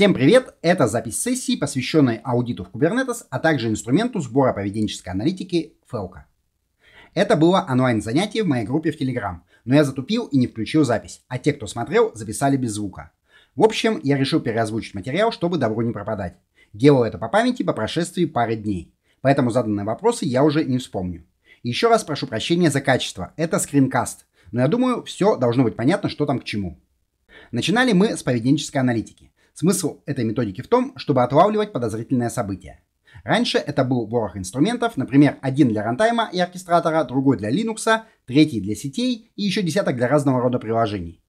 Всем привет! Это запись сессии, посвященной аудиту в Kubernetes, а также инструменту сбора поведенческой аналитики Felka. Это было онлайн-занятие в моей группе в Telegram, но я затупил и не включил запись, а те, кто смотрел, записали без звука. В общем, я решил переозвучить материал, чтобы добро не пропадать. Делал это по памяти по прошествии пары дней, поэтому заданные вопросы я уже не вспомню. Еще раз прошу прощения за качество, это скринкаст, но я думаю, все должно быть понятно, что там к чему. Начинали мы с поведенческой аналитики. Смысл этой методики в том, чтобы отлавливать подозрительное событие. Раньше это был ворох инструментов, например, один для рантайма и оркестратора, другой для Linux, третий для сетей и еще десяток для разного рода приложений.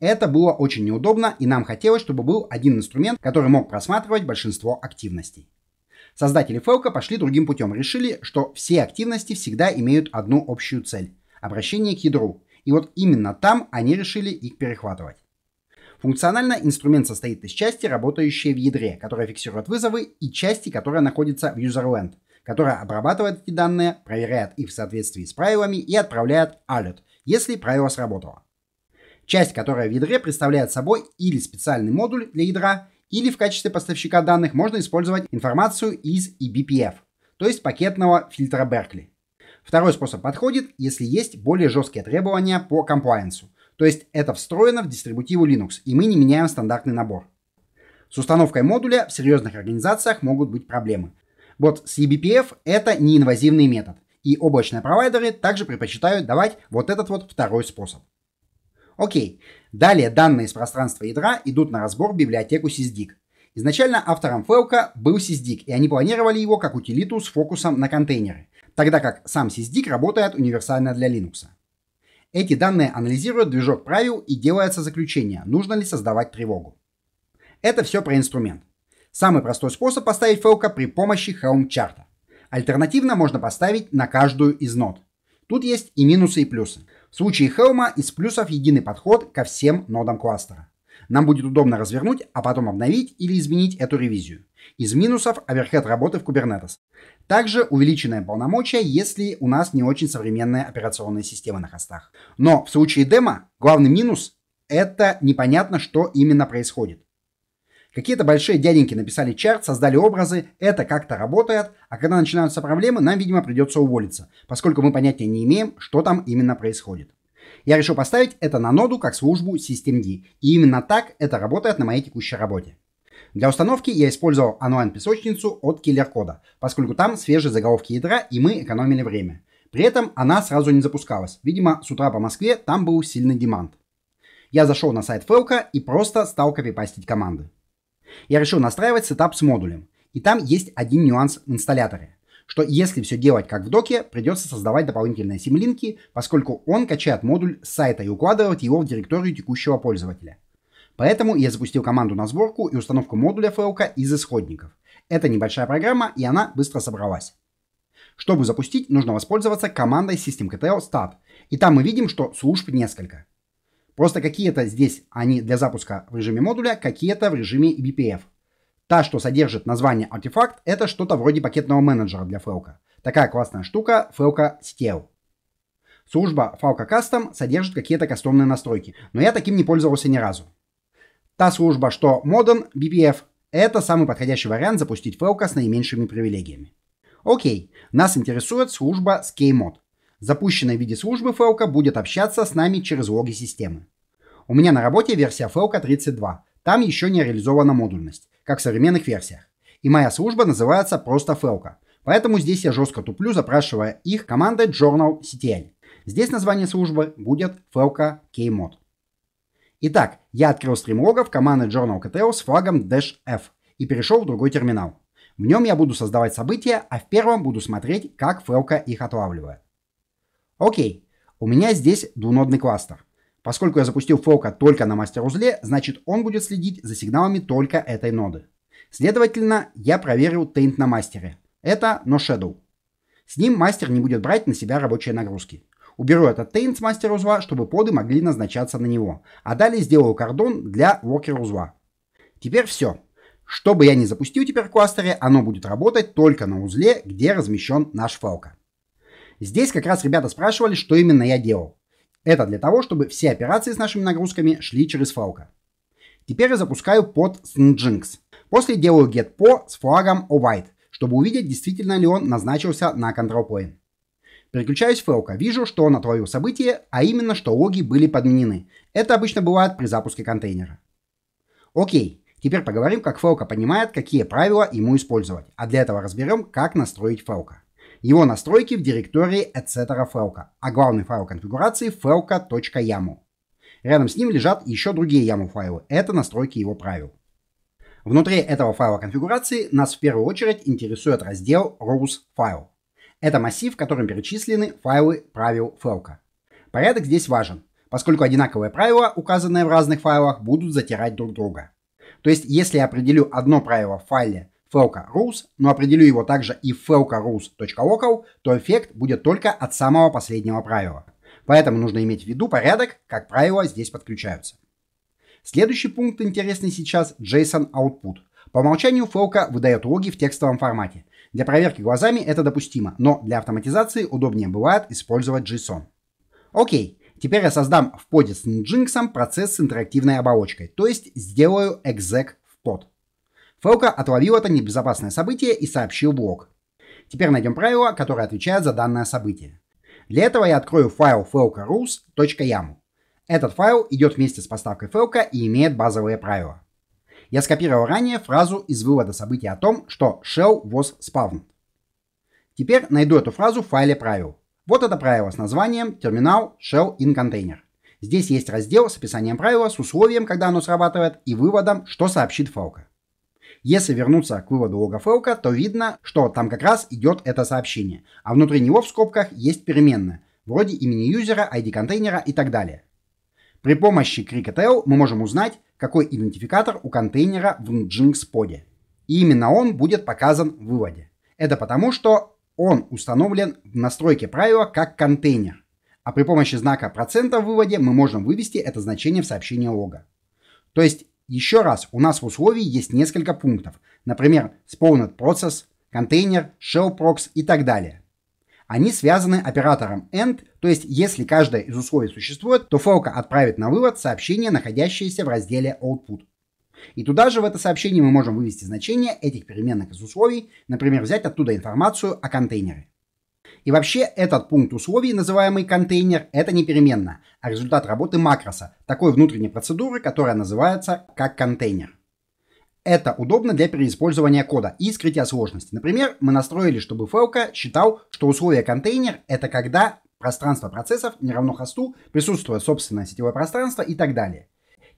Это было очень неудобно, и нам хотелось, чтобы был один инструмент, который мог просматривать большинство активностей. Создатели Фелка пошли другим путем, решили, что все активности всегда имеют одну общую цель – обращение к ядру. И вот именно там они решили их перехватывать. Функционально инструмент состоит из части, работающей в ядре, которая фиксирует вызовы, и части, которая находится в userland, которая обрабатывает эти данные, проверяет их в соответствии с правилами и отправляет alert, если правило сработало. Часть, которая в ядре, представляет собой или специальный модуль для ядра, или в качестве поставщика данных можно использовать информацию из eBPF, то есть пакетного фильтра Berkeley. Второй способ подходит, если есть более жесткие требования по комплайенсу – то есть это встроено в дистрибутиву Linux, и мы не меняем стандартный набор. С установкой модуля в серьезных организациях могут быть проблемы. Вот с eBPF это неинвазивный метод, и облачные провайдеры также предпочитают давать вот этот вот второй способ. Окей, далее данные из пространства ядра идут на разбор в библиотеку SysDig. Изначально автором фейлка был SysDig, и они планировали его как утилиту с фокусом на контейнеры, тогда как сам SysDig работает универсально для Linux. Эти данные анализирует движок правил и делается заключение, нужно ли создавать тревогу. Это все про инструмент. Самый простой способ поставить фэлка при помощи Helm-чарта. Альтернативно можно поставить на каждую из нод. Тут есть и минусы, и плюсы. В случае Helm из плюсов единый подход ко всем нодам кластера. Нам будет удобно развернуть, а потом обновить или изменить эту ревизию. Из минусов – оверхед работы в Kubernetes. Также увеличенное полномочия, если у нас не очень современная операционная система на хостах. Но в случае демо главный минус – это непонятно, что именно происходит. Какие-то большие дяденьки написали чарт, создали образы, это как-то работает, а когда начинаются проблемы, нам, видимо, придется уволиться, поскольку мы понятия не имеем, что там именно происходит. Я решил поставить это на ноду как службу systemd. И именно так это работает на моей текущей работе. Для установки я использовал онлайн-песочницу от Killer Code, поскольку там свежие заголовки ядра и мы экономили время. При этом она сразу не запускалась. Видимо, с утра по Москве там был сильный демант. Я зашел на сайт Фелка и просто стал копипастить команды. Я решил настраивать сетап с модулем. И там есть один нюанс в инсталляторе что если все делать как в доке, придется создавать дополнительные симлинки, поскольку он качает модуль с сайта и укладывает его в директорию текущего пользователя. Поэтому я запустил команду на сборку и установку модуля FLK из исходников. Это небольшая программа, и она быстро собралась. Чтобы запустить, нужно воспользоваться командой systemctl stat. И там мы видим, что служб несколько. Просто какие-то здесь они для запуска в режиме модуля, какие-то в режиме BPF. Та, что содержит название артефакт, это что-то вроде пакетного менеджера для фелка. Такая классная штука фелка Steel. Служба Falco Custom содержит какие-то кастомные настройки, но я таким не пользовался ни разу. Та служба, что Modern BPF, это самый подходящий вариант запустить фелка с наименьшими привилегиями. Окей, нас интересует служба SkMod. Запущенная в виде службы фелка будет общаться с нами через логи системы. У меня на работе версия Felka 32, там еще не реализована модульность как в современных версиях. И моя служба называется просто Фелка. Поэтому здесь я жестко туплю, запрашивая их командой Journal CTL. Здесь название службы будет Felka Kmod. Итак, я открыл стримлогов команды Journal KTL с флагом Dash F и перешел в другой терминал. В нем я буду создавать события, а в первом буду смотреть, как фелка их отлавливает. Окей, у меня здесь двунодный кластер. Поскольку я запустил фока только на мастер-узле, значит он будет следить за сигналами только этой ноды. Следовательно, я проверил тейнт на мастере. Это no shadow. С ним мастер не будет брать на себя рабочие нагрузки. Уберу этот тейнт с мастера узла, чтобы поды могли назначаться на него, а далее сделаю кордон для worker узла. Теперь все. Что бы я ни запустил теперь в кластере, оно будет работать только на узле, где размещен наш фалка. Здесь как раз ребята спрашивали, что именно я делал. Это для того, чтобы все операции с нашими нагрузками шли через фалка. Теперь я запускаю под Nginx. После делаю get по с флагом await, чтобы увидеть, действительно ли он назначился на control plane. Переключаюсь в Фелка, вижу, что он отловил событие, а именно, что логи были подменены. Это обычно бывает при запуске контейнера. Окей, теперь поговорим, как Фелка понимает, какие правила ему использовать, а для этого разберем, как настроить Фелка его настройки в директории etc Felka, а главный файл конфигурации felka.yaml. Рядом с ним лежат еще другие YAML файлы, это настройки его правил. Внутри этого файла конфигурации нас в первую очередь интересует раздел rows файл. Это массив, в котором перечислены файлы правил Felka. Порядок здесь важен, поскольку одинаковые правила, указанные в разных файлах, будут затирать друг друга. То есть, если я определю одно правило в файле Felka.rus, но определю его также и felka.rus.local, то эффект будет только от самого последнего правила. Поэтому нужно иметь в виду порядок, как правила здесь подключаются. Следующий пункт интересный сейчас – JSON Output. По умолчанию Felka выдает логи в текстовом формате. Для проверки глазами это допустимо, но для автоматизации удобнее бывает использовать JSON. Окей, теперь я создам в поде с Nginx процесс с интерактивной оболочкой, то есть сделаю exec Фелка отловил это небезопасное событие и сообщил блог. Теперь найдем правило, которое отвечает за данное событие. Для этого я открою файл felka.rules.yaml. Этот файл идет вместе с поставкой Felka и имеет базовые правила. Я скопировал ранее фразу из вывода события о том, что shell was spawned. Теперь найду эту фразу в файле правил. Вот это правило с названием терминал shell in container. Здесь есть раздел с описанием правила, с условием, когда оно срабатывает, и выводом, что сообщит Falco. Если вернуться к выводу лога Фелка, то видно, что там как раз идет это сообщение, а внутри него в скобках есть переменная, вроде имени юзера, ID контейнера и так далее. При помощи cricketl мы можем узнать, какой идентификатор у контейнера в Nginx поде. И именно он будет показан в выводе. Это потому, что он установлен в настройке правила как контейнер, а при помощи знака процента в выводе мы можем вывести это значение в сообщение лога. То есть еще раз, у нас в условии есть несколько пунктов. Например, Spawned Process, контейнер, shell shellprox и так далее. Они связаны оператором end, то есть если каждое из условий существует, то фалка отправит на вывод сообщение, находящееся в разделе output. И туда же в это сообщение мы можем вывести значение этих переменных из условий, например, взять оттуда информацию о контейнере. И вообще этот пункт условий, называемый контейнер, это не переменная, а результат работы макроса, такой внутренней процедуры, которая называется как контейнер. Это удобно для переиспользования кода и скрытия сложности. Например, мы настроили, чтобы Фелка считал, что условие контейнер – это когда пространство процессов не равно хосту, присутствует собственное сетевое пространство и так далее.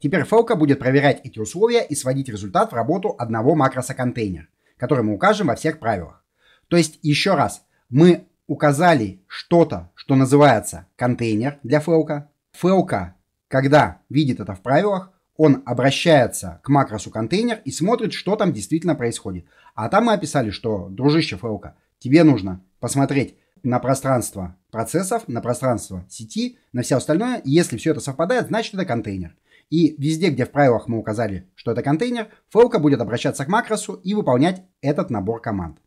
Теперь Фелка будет проверять эти условия и сводить результат в работу одного макроса контейнер, который мы укажем во всех правилах. То есть, еще раз, мы указали что-то, что называется контейнер для фелка. Фелка, когда видит это в правилах, он обращается к макросу контейнер и смотрит, что там действительно происходит. А там мы описали, что, дружище Фелка, тебе нужно посмотреть на пространство процессов, на пространство сети, на все остальное. если все это совпадает, значит это контейнер. И везде, где в правилах мы указали, что это контейнер, Фелка будет обращаться к макросу и выполнять этот набор команд.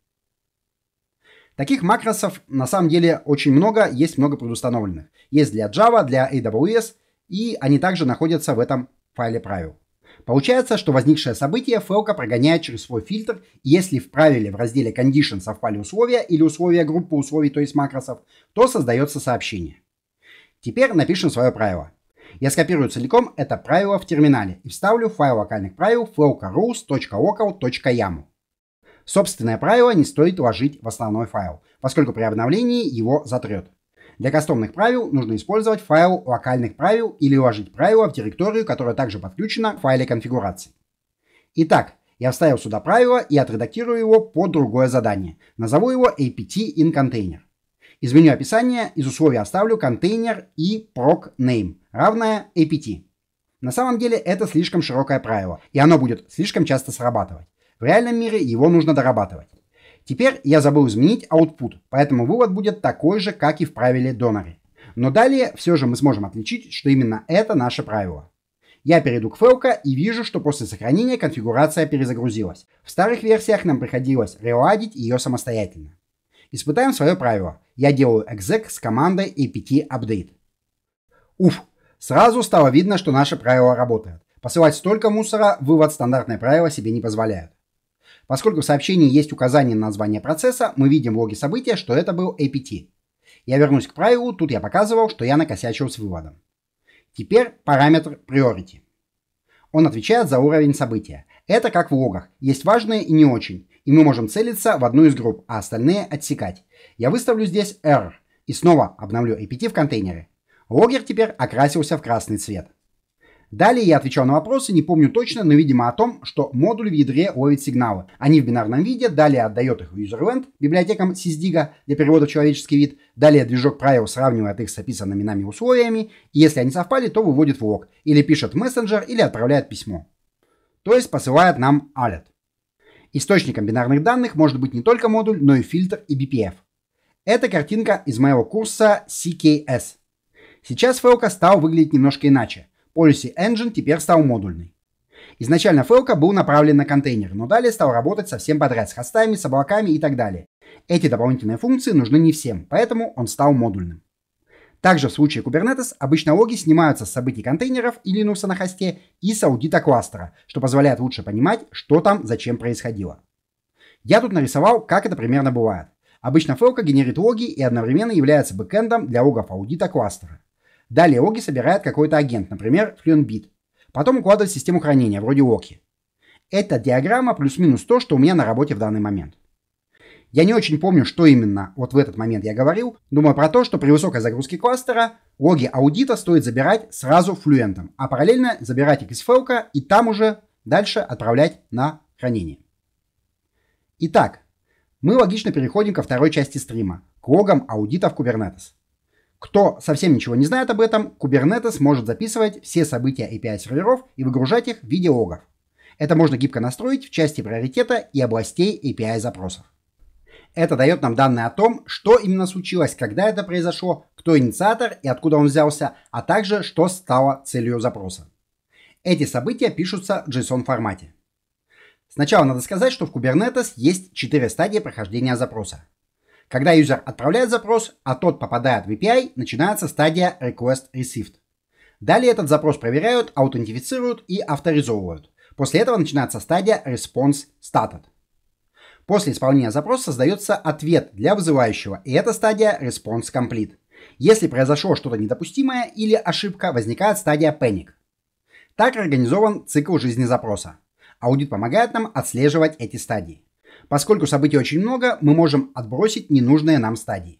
Таких макросов на самом деле очень много, есть много предустановленных. Есть для Java, для AWS, и они также находятся в этом файле правил. Получается, что возникшее событие фелка прогоняет через свой фильтр, если в правиле в разделе condition совпали условия или условия группы условий, то есть макросов, то создается сообщение. Теперь напишем свое правило. Я скопирую целиком это правило в терминале и вставлю в файл локальных правил flowca.rules.local.yaml. Собственное правило не стоит вложить в основной файл, поскольку при обновлении его затрет. Для кастомных правил нужно использовать файл локальных правил или вложить правило в директорию, которая также подключена в файле конфигурации. Итак, я вставил сюда правило и отредактирую его под другое задание. Назову его apt in container. Изменю описание, из условий оставлю контейнер и proc name, равное apt. На самом деле это слишком широкое правило, и оно будет слишком часто срабатывать. В реальном мире его нужно дорабатывать. Теперь я забыл изменить output, поэтому вывод будет такой же, как и в правиле доноре. Но далее все же мы сможем отличить, что именно это наше правило. Я перейду к Фелка и вижу, что после сохранения конфигурация перезагрузилась. В старых версиях нам приходилось реладить ее самостоятельно. Испытаем свое правило. Я делаю exec с командой apt update. Уф, сразу стало видно, что наше правило работает. Посылать столько мусора вывод стандартное правило себе не позволяет. Поскольку в сообщении есть указание на название процесса, мы видим в логе события, что это был APT. Я вернусь к правилу, тут я показывал, что я накосячил с выводом. Теперь параметр priority. Он отвечает за уровень события. Это как в логах, есть важные и не очень, и мы можем целиться в одну из групп, а остальные отсекать. Я выставлю здесь R и снова обновлю APT в контейнере. Логер теперь окрасился в красный цвет. Далее я отвечал на вопросы, не помню точно, но видимо о том, что модуль в ядре ловит сигналы. Они в бинарном виде, далее отдает их в userland, библиотекам SysDig для перевода в человеческий вид, далее движок правил сравнивает их с описанными нами условиями, и если они совпали, то выводит в лог, или пишет в мессенджер, или отправляет письмо. То есть посылает нам алет. Источником бинарных данных может быть не только модуль, но и фильтр и BPF. Это картинка из моего курса CKS. Сейчас фэлка стал выглядеть немножко иначе – Policy Engine теперь стал модульный. Изначально Фелка был направлен на контейнер, но далее стал работать совсем подряд с хостами, с облаками и так далее. Эти дополнительные функции нужны не всем, поэтому он стал модульным. Также в случае Kubernetes обычно логи снимаются с событий контейнеров и Linux на хосте и с аудита кластера, что позволяет лучше понимать, что там зачем происходило. Я тут нарисовал, как это примерно бывает. Обычно Фелка генерит логи и одновременно является бэкэндом для логов аудита кластера. Далее Оки собирает какой-то агент, например, FluentBit. Потом укладывает систему хранения, вроде Оки. Это диаграмма плюс-минус то, что у меня на работе в данный момент. Я не очень помню, что именно вот в этот момент я говорил. Думаю про то, что при высокой загрузке кластера логи аудита стоит забирать сразу флюентом, а параллельно забирать их из фелка и там уже дальше отправлять на хранение. Итак, мы логично переходим ко второй части стрима, к логам аудита в Kubernetes. Кто совсем ничего не знает об этом, Kubernetes может записывать все события API серверов и выгружать их в виде логов. Это можно гибко настроить в части приоритета и областей API запросов. Это дает нам данные о том, что именно случилось, когда это произошло, кто инициатор и откуда он взялся, а также что стало целью запроса. Эти события пишутся в JSON формате. Сначала надо сказать, что в Kubernetes есть четыре стадии прохождения запроса. Когда юзер отправляет запрос, а тот попадает в API, начинается стадия Request Received. Далее этот запрос проверяют, аутентифицируют и авторизовывают. После этого начинается стадия Response started. После исполнения запроса создается ответ для вызывающего, и это стадия Response Complete. Если произошло что-то недопустимое или ошибка, возникает стадия Panic. Так организован цикл жизни запроса. Аудит помогает нам отслеживать эти стадии. Поскольку событий очень много, мы можем отбросить ненужные нам стадии.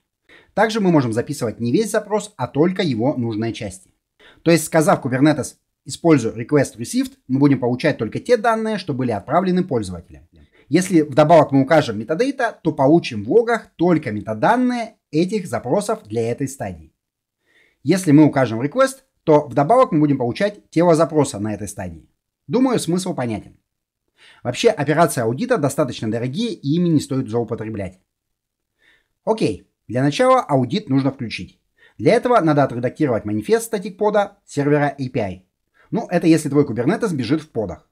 Также мы можем записывать не весь запрос, а только его нужные части. То есть, сказав Kubernetes «Использую request received», мы будем получать только те данные, что были отправлены пользователям. Если вдобавок мы укажем метадейта, то получим в логах только метаданные этих запросов для этой стадии. Если мы укажем request, то вдобавок мы будем получать тело запроса на этой стадии. Думаю, смысл понятен. Вообще, операции аудита достаточно дорогие и ими не стоит злоупотреблять. Окей, для начала аудит нужно включить. Для этого надо отредактировать манифест статик-пода сервера API. Ну, это если твой Kubernetes бежит в подах.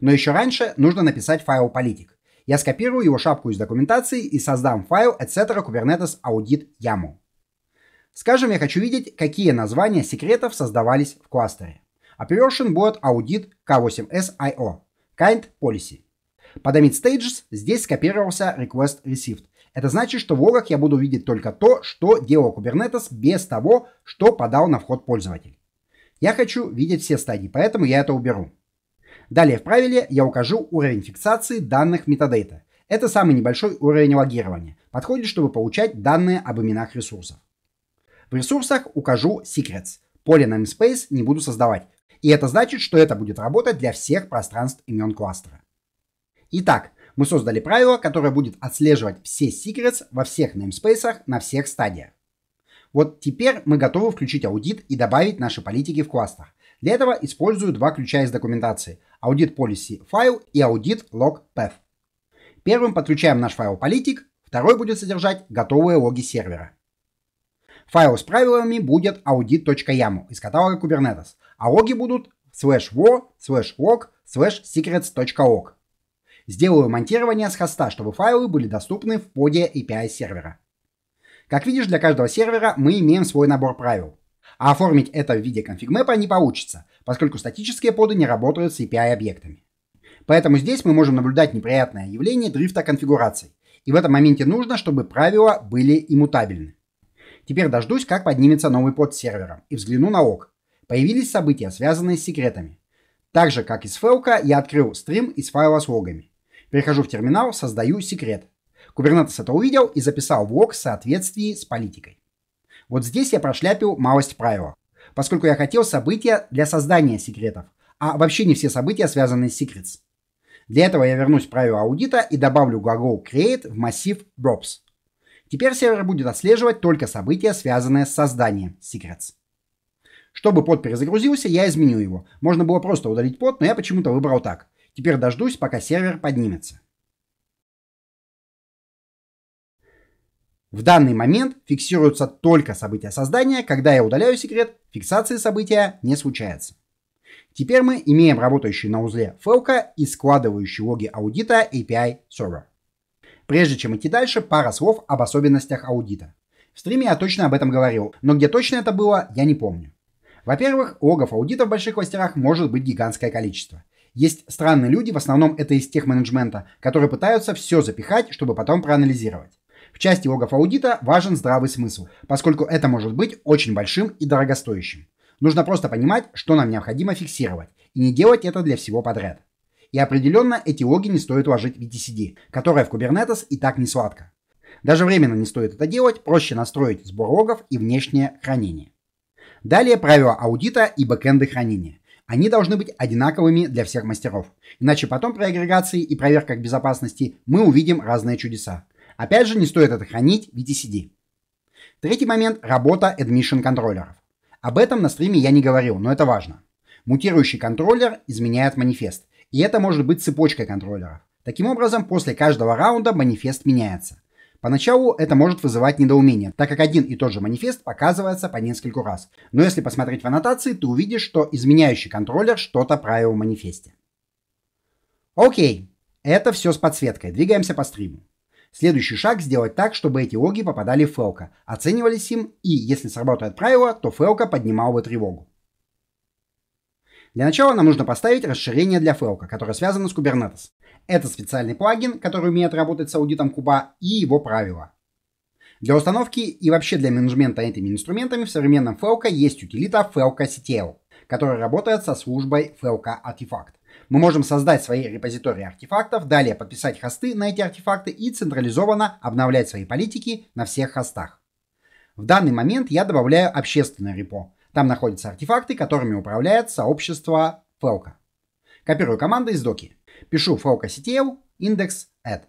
Но еще раньше нужно написать файл политик. Я скопирую его шапку из документации и создам файл etc. Kubernetes audit YAML. Скажем, я хочу видеть, какие названия секретов создавались в кластере. Operation будет audit k8s.io. Kind Policy. Под Amit Stages здесь скопировался Request Received. Это значит, что в логах я буду видеть только то, что делал Kubernetes без того, что подал на вход пользователь. Я хочу видеть все стадии, поэтому я это уберу. Далее в правиле я укажу уровень фиксации данных метадейта. Это самый небольшой уровень логирования. Подходит, чтобы получать данные об именах ресурсов. В ресурсах укажу secrets. Поле namespace не буду создавать. И это значит, что это будет работать для всех пространств имен кластера. Итак, мы создали правило, которое будет отслеживать все secrets во всех namespace на всех стадиях. Вот теперь мы готовы включить аудит и добавить наши политики в кластер. Для этого использую два ключа из документации – Audit Policy File и Audit Log Path. Первым подключаем наш файл политик, второй будет содержать готовые логи сервера. Файл с правилами будет audit.yaml из каталога Kubernetes – Алоги будут slash wo, slash log, slash secrets.log. Сделаю монтирование с хоста, чтобы файлы были доступны в поде API сервера. Как видишь, для каждого сервера мы имеем свой набор правил. А оформить это в виде конфигмэпа не получится, поскольку статические поды не работают с API-объектами. Поэтому здесь мы можем наблюдать неприятное явление дрифта конфигураций. И в этом моменте нужно, чтобы правила были иммутабельны. Теперь дождусь, как поднимется новый под сервера, и взгляну на ок, появились события, связанные с секретами. Так же, как из с Фелка, я открыл стрим из файла с логами. Перехожу в терминал, создаю секрет. Кубернетес это увидел и записал лог в соответствии с политикой. Вот здесь я прошляпил малость правила, поскольку я хотел события для создания секретов, а вообще не все события, связанные с secrets. Для этого я вернусь в правило аудита и добавлю глагол create в массив props. Теперь сервер будет отслеживать только события, связанные с созданием secrets. Чтобы под перезагрузился, я изменю его. Можно было просто удалить под, но я почему-то выбрал так. Теперь дождусь, пока сервер поднимется. В данный момент фиксируются только события создания. Когда я удаляю секрет, фиксации события не случается. Теперь мы имеем работающий на узле фелка и складывающий логи аудита API server. Прежде чем идти дальше, пара слов об особенностях аудита. В стриме я точно об этом говорил, но где точно это было, я не помню. Во-первых, логов аудита в больших кластерах может быть гигантское количество. Есть странные люди, в основном это из тех менеджмента, которые пытаются все запихать, чтобы потом проанализировать. В части логов аудита важен здравый смысл, поскольку это может быть очень большим и дорогостоящим. Нужно просто понимать, что нам необходимо фиксировать, и не делать это для всего подряд. И определенно эти логи не стоит ложить в ETCD, которая в Kubernetes и так не сладко. Даже временно не стоит это делать, проще настроить сбор логов и внешнее хранение. Далее правила аудита и бэкэнды хранения. Они должны быть одинаковыми для всех мастеров. Иначе потом при агрегации и проверках безопасности мы увидим разные чудеса. Опять же, не стоит это хранить в ETCD. Третий момент – работа admission контроллеров. Об этом на стриме я не говорил, но это важно. Мутирующий контроллер изменяет манифест. И это может быть цепочкой контроллеров. Таким образом, после каждого раунда манифест меняется. Поначалу это может вызывать недоумение, так как один и тот же манифест показывается по нескольку раз. Но если посмотреть в аннотации, ты увидишь, что изменяющий контроллер что-то правил в манифесте. Окей, это все с подсветкой, двигаемся по стриму. Следующий шаг сделать так, чтобы эти логи попадали в фелка, оценивались им и, если сработает правило, то фелка поднимал бы тревогу. Для начала нам нужно поставить расширение для Фелка, которое связано с Kubernetes. Это специальный плагин, который умеет работать с аудитом куба и его правила. Для установки и вообще для менеджмента этими инструментами в современном Felka есть утилита Felka CTL, которая работает со службой Felka Artifact. Мы можем создать свои репозитории артефактов, далее подписать хосты на эти артефакты и централизованно обновлять свои политики на всех хостах. В данный момент я добавляю общественное репо, там находятся артефакты, которыми управляет сообщество Фелка. Копирую команды из доки. Пишу Фелка CTL, индекс add.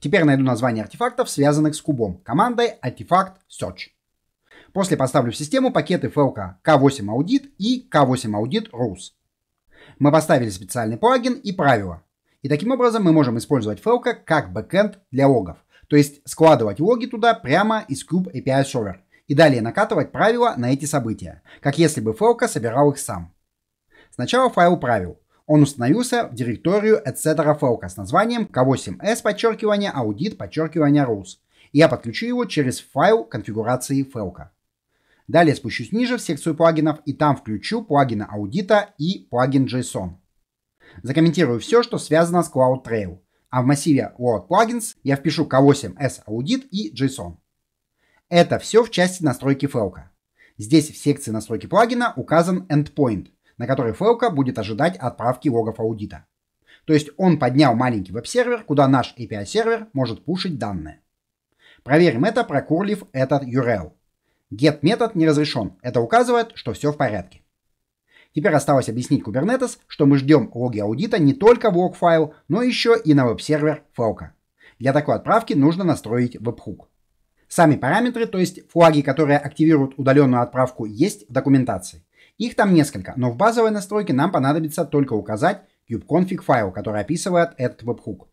Теперь найду название артефактов, связанных с кубом, командой Artifact search. После поставлю в систему пакеты Felka K8 Audit и K8 Audit Rules. Мы поставили специальный плагин и правила. И таким образом мы можем использовать Felka как бэкэнд для логов, то есть складывать логи туда прямо из Cube API Server и далее накатывать правила на эти события, как если бы Фелка собирал их сам. Сначала файл правил. Он установился в директорию etc. Felka с названием k8s подчеркивание audit подчеркивание rules. я подключу его через файл конфигурации Felka. Далее спущусь ниже в секцию плагинов и там включу плагины аудита и плагин JSON. Закомментирую все, что связано с CloudTrail. А в массиве Load Plugins я впишу K8S Audit и JSON. Это все в части настройки фелка. Здесь в секции настройки плагина указан endpoint, на который фелка будет ожидать отправки логов аудита. То есть он поднял маленький веб-сервер, куда наш API-сервер может пушить данные. Проверим это, прокурлив этот URL. Get метод не разрешен. Это указывает, что все в порядке. Теперь осталось объяснить Kubernetes, что мы ждем логи аудита не только в log файл но еще и на веб-сервер Falco. Для такой отправки нужно настроить веб-хук. Сами параметры, то есть флаги, которые активируют удаленную отправку, есть в документации. Их там несколько, но в базовой настройке нам понадобится только указать kubeconfig файл, который описывает этот webhook.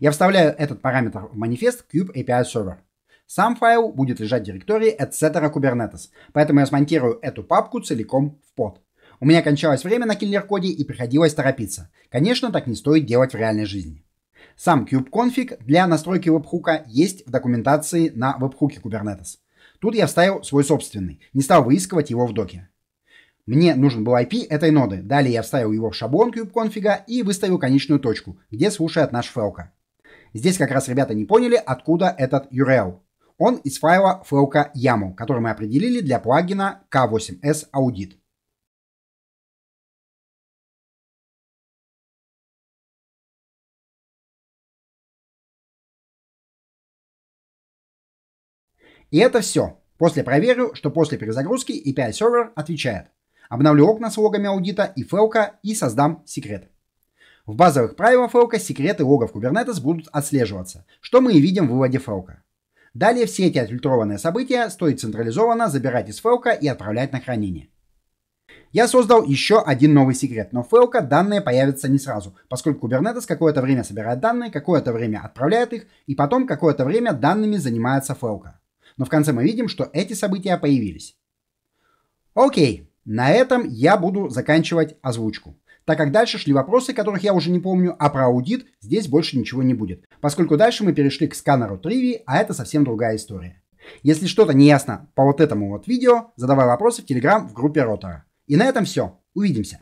Я вставляю этот параметр в манифест Cube API Server. Сам файл будет лежать в директории etc. Kubernetes, поэтому я смонтирую эту папку целиком в под. У меня кончалось время на киллер-коде и приходилось торопиться. Конечно, так не стоит делать в реальной жизни. Сам kubeconfig для настройки вебхука есть в документации на вебхуке Kubernetes. Тут я вставил свой собственный, не стал выискивать его в доке. Мне нужен был IP этой ноды, далее я вставил его в шаблон kubeconfig и выставил конечную точку, где слушает наш фелка. Здесь как раз ребята не поняли, откуда этот URL. Он из файла фелка YAML, который мы определили для плагина K8S Audit. И это все. После проверю, что после перезагрузки API сервер отвечает. Обновлю окна с логами аудита и фелка и создам секрет. В базовых правилах фелка секреты логов Kubernetes будут отслеживаться, что мы и видим в выводе фелка. Далее все эти отфильтрованные события стоит централизованно забирать из фелка и отправлять на хранение. Я создал еще один новый секрет, но Фелка данные появятся не сразу, поскольку Kubernetes какое-то время собирает данные, какое-то время отправляет их, и потом какое-то время данными занимается Фелка. Но в конце мы видим, что эти события появились. Окей, на этом я буду заканчивать озвучку так как дальше шли вопросы, которых я уже не помню, а про аудит здесь больше ничего не будет, поскольку дальше мы перешли к сканеру Триви, а это совсем другая история. Если что-то не ясно по вот этому вот видео, задавай вопросы в Телеграм в группе Ротора. И на этом все. Увидимся.